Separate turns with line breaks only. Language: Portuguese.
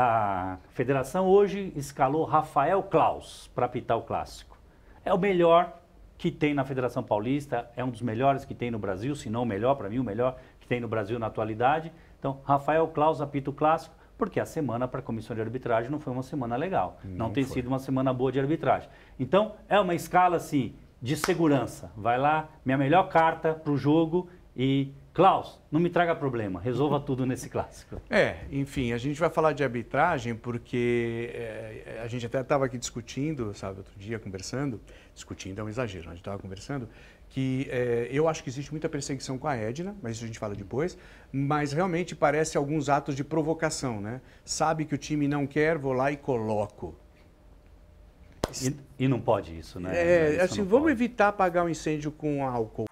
A federação hoje escalou Rafael Klaus para apitar o clássico. É o melhor que tem na Federação Paulista, é um dos melhores que tem no Brasil, se não o melhor, para mim, o melhor que tem no Brasil na atualidade. Então, Rafael Klaus apita o clássico, porque a semana para a comissão de arbitragem não foi uma semana legal. Não, não tem foi. sido uma semana boa de arbitragem. Então, é uma escala assim de segurança. Vai lá, minha melhor carta para o jogo e
Klaus, não me traga problema, resolva tudo nesse clássico. É, enfim, a gente vai falar de arbitragem porque é, a gente até estava aqui discutindo, sabe, outro dia conversando, discutindo é um exagero, a gente estava conversando, que é, eu acho que existe muita perseguição com a Edna, mas isso a gente fala depois, mas realmente parece alguns atos de provocação, né? Sabe que o time não quer, vou lá e coloco. E, e não pode isso, né? É, isso assim, vamos pode. evitar apagar o um incêndio com álcool.